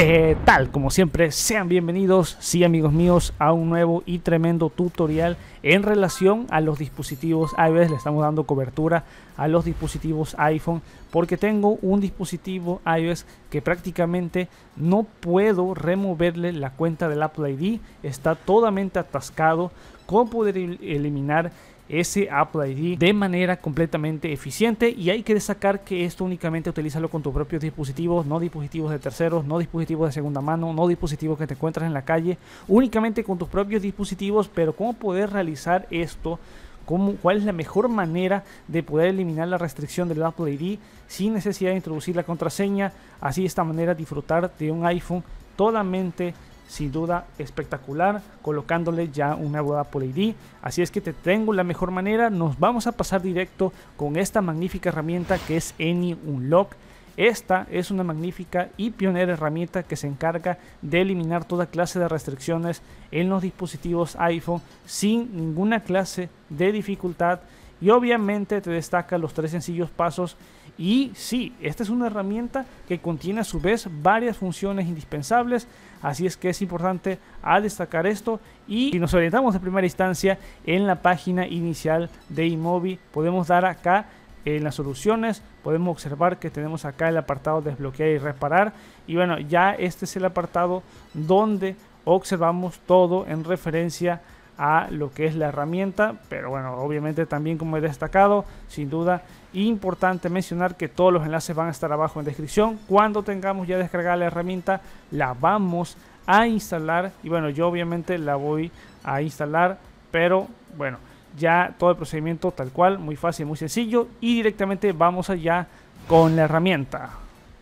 Eh, tal? Como siempre, sean bienvenidos, sí amigos míos, a un nuevo y tremendo tutorial en relación a los dispositivos iOS. Le estamos dando cobertura a los dispositivos iPhone porque tengo un dispositivo iOS que prácticamente no puedo removerle la cuenta del Apple ID. Está totalmente atascado. ¿Cómo poder eliminar ese Apple ID de manera completamente eficiente y hay que destacar que esto únicamente utilízalo con tus propios dispositivos, no dispositivos de terceros, no dispositivos de segunda mano, no dispositivos que te encuentras en la calle, únicamente con tus propios dispositivos, pero cómo poder realizar esto Cómo, cuál es la mejor manera de poder eliminar la restricción del Apple ID sin necesidad de introducir la contraseña, así de esta manera disfrutar de un iPhone totalmente sin duda espectacular, colocándole ya una buena por ID. Así es que te tengo la mejor manera, nos vamos a pasar directo con esta magnífica herramienta que es AnyUnlock Unlock. Esta es una magnífica y pionera herramienta que se encarga de eliminar toda clase de restricciones en los dispositivos iPhone sin ninguna clase de dificultad y obviamente te destaca los tres sencillos pasos y sí, esta es una herramienta que contiene a su vez varias funciones indispensables, así es que es importante a destacar esto y si nos orientamos en primera instancia en la página inicial de iMobi, podemos dar acá en eh, las soluciones podemos observar que tenemos acá el apartado desbloquear y reparar y bueno ya este es el apartado donde observamos todo en referencia a lo que es la herramienta pero bueno obviamente también como he destacado sin duda Importante mencionar que todos los enlaces van a estar abajo en descripción. Cuando tengamos ya descargada la herramienta, la vamos a instalar. Y bueno, yo obviamente la voy a instalar, pero bueno, ya todo el procedimiento tal cual, muy fácil, muy sencillo. Y directamente vamos allá con la herramienta.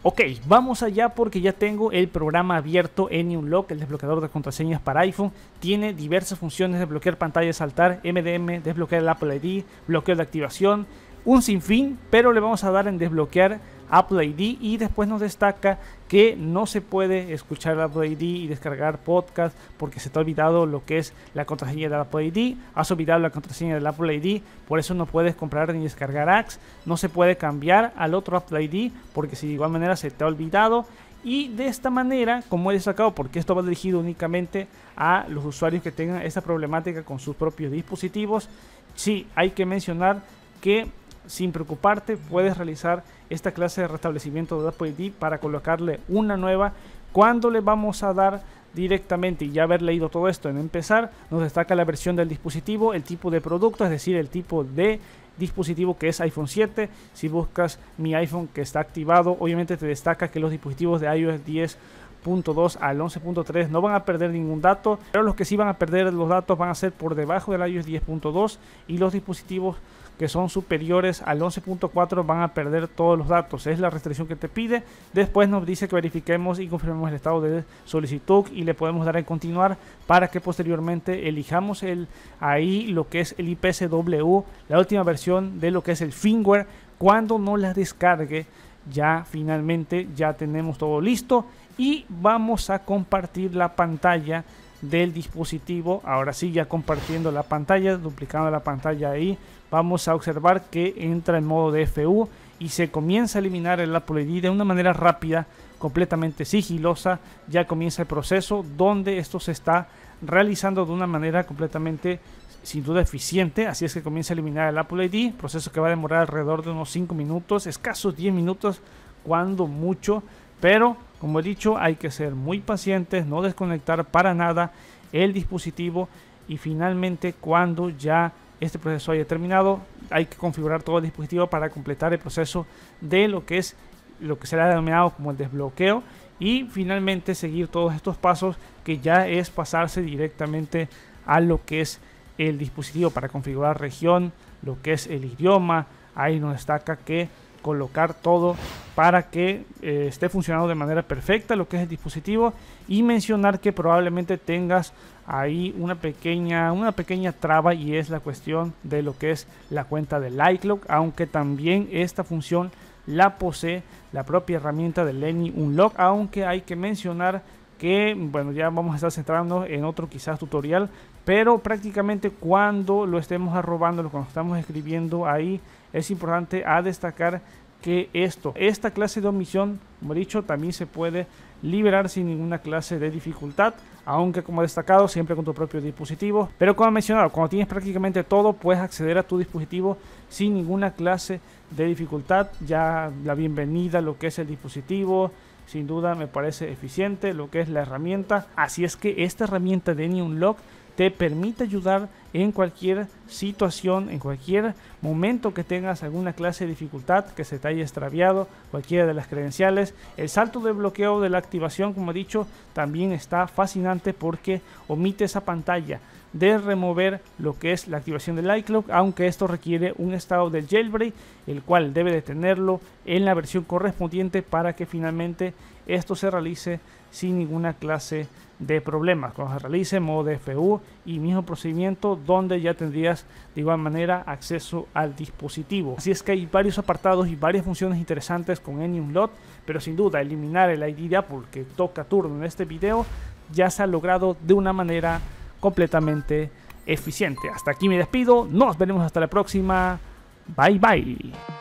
Ok, vamos allá porque ya tengo el programa abierto en Unlock, el desbloqueador de contraseñas para iPhone. Tiene diversas funciones, de desbloquear pantalla, saltar, MDM, desbloquear el Apple ID, bloqueo de activación, un sinfín, pero le vamos a dar en desbloquear Apple ID y después nos destaca que no se puede escuchar Apple ID y descargar podcast porque se te ha olvidado lo que es la contraseña de Apple ID, has olvidado la contraseña del Apple ID, por eso no puedes comprar ni descargar apps, no se puede cambiar al otro Apple ID porque si de igual manera se te ha olvidado y de esta manera, como he destacado, porque esto va dirigido únicamente a los usuarios que tengan esta problemática con sus propios dispositivos, sí hay que mencionar que sin preocuparte, puedes realizar esta clase de restablecimiento de Apple ID para colocarle una nueva. Cuando le vamos a dar directamente y ya haber leído todo esto en empezar, nos destaca la versión del dispositivo, el tipo de producto, es decir, el tipo de dispositivo que es iPhone 7. Si buscas mi iPhone que está activado, obviamente te destaca que los dispositivos de iOS 10.2 al 11.3 no van a perder ningún dato, pero los que sí van a perder los datos van a ser por debajo del iOS 10.2 y los dispositivos que son superiores al 11.4 van a perder todos los datos. Es la restricción que te pide. Después nos dice que verifiquemos y confirmemos el estado de solicitud y le podemos dar en continuar para que posteriormente elijamos el, ahí lo que es el IPSW, la última versión de lo que es el firmware. Cuando no la descargue, ya finalmente ya tenemos todo listo y vamos a compartir la pantalla del dispositivo. Ahora sí, ya compartiendo la pantalla, duplicando la pantalla ahí, vamos a observar que entra en modo DFU y se comienza a eliminar el Apple ID de una manera rápida, completamente sigilosa. Ya comienza el proceso donde esto se está realizando de una manera completamente sin duda eficiente, así es que comienza a eliminar el Apple ID, proceso que va a demorar alrededor de unos 5 minutos, escasos 10 minutos, cuando mucho, pero como he dicho, hay que ser muy pacientes, no desconectar para nada el dispositivo y finalmente cuando ya este proceso haya terminado, hay que configurar todo el dispositivo para completar el proceso de lo que es lo que será denominado como el desbloqueo y finalmente seguir todos estos pasos que ya es pasarse directamente a lo que es el dispositivo para configurar región, lo que es el idioma, ahí nos destaca que colocar todo para que eh, esté funcionando de manera perfecta lo que es el dispositivo y mencionar que probablemente tengas ahí una pequeña una pequeña traba y es la cuestión de lo que es la cuenta de Lightlock aunque también esta función la posee la propia herramienta de Lenny Unlock aunque hay que mencionar que bueno ya vamos a estar centrándonos en otro quizás tutorial pero prácticamente cuando lo estemos arrobando cuando estamos escribiendo ahí es importante a destacar que esto. Esta clase de omisión, como he dicho, también se puede liberar sin ninguna clase de dificultad, aunque como destacado, siempre con tu propio dispositivo. Pero como he mencionado, cuando tienes prácticamente todo, puedes acceder a tu dispositivo sin ninguna clase de dificultad. Ya la bienvenida, lo que es el dispositivo, sin duda me parece eficiente, lo que es la herramienta. Así es que esta herramienta de Neon Lock te permite ayudar en cualquier situación, en cualquier momento que tengas alguna clase de dificultad, que se te haya extraviado, cualquiera de las credenciales. El salto de bloqueo de la activación, como he dicho, también está fascinante porque omite esa pantalla de remover lo que es la activación del iCloud, aunque esto requiere un estado del jailbreak, el cual debe de tenerlo en la versión correspondiente para que finalmente esto se realice sin ninguna clase de de problemas cuando se realice modo DFU y mismo procedimiento donde ya tendrías de igual manera acceso al dispositivo. Así es que hay varios apartados y varias funciones interesantes con un Lot, pero sin duda eliminar el ID de Apple que toca turno en este video ya se ha logrado de una manera completamente eficiente. Hasta aquí me despido, nos veremos hasta la próxima. Bye bye.